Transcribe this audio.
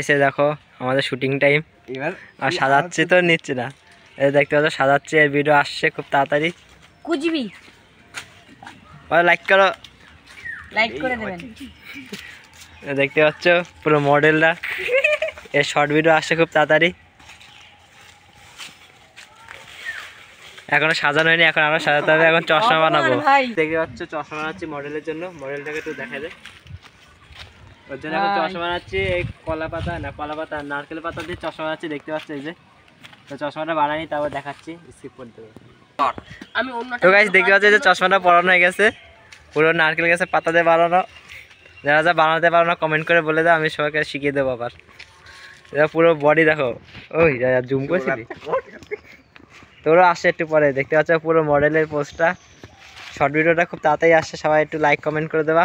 এসে দেখো আমাদের শুটিং টাইম এবার আর সাজাচ্ছি তো নিচ্ছে না এই দেখতে পাচ্ছ সাজাচ্ছি এর ভিডিও আসছে খুব তাড়াতাড়ি কুচবি লাইক করো লাইক করে দেবেন দেখতে পাচ্ছ পুরো মডেলরা এর শর্ট ভিডিও আসছে খুব তাড়াতাড়ি এখনো সাজানো হয়নি এখন আমরা সাজাতে হবে এখন চশমা বানাবো দেখতে পাচ্ছ চশমা বানাচ্ছি মডেলের জন্য মডেলটাকে তো দেখা যায় ওর জন্য চশমা বানাচ্ছি এই কলা পাতা না কলা পাতা নারকেল পাতা দিয়ে চশমা বানাচ্ছি দেখতে পাচ্ছি এই যে চশমাটা বানানি তারপর দেখাচ্ছি আমি তো দেখতে পাচ্ছি যে চশমাটা পরানো হয়ে গেছে পুরো নারকেল গাছের পাতা দিয়ে বানানো যারা যা বানাতে পারো না কমেন্ট করে বলে দাও আমি সবাইকে শিখিয়ে দেবো আবার পুরো বডি দেখো ওই জুম করছি তোরও আসে একটু পরে দেখতে পাচ্ছ পুরো মডেলের পোস্টটা শর্ট ভিডিওটা খুব তাড়াতাড়ি আসছে সবাই একটু লাইক কমেন্ট করে দেবা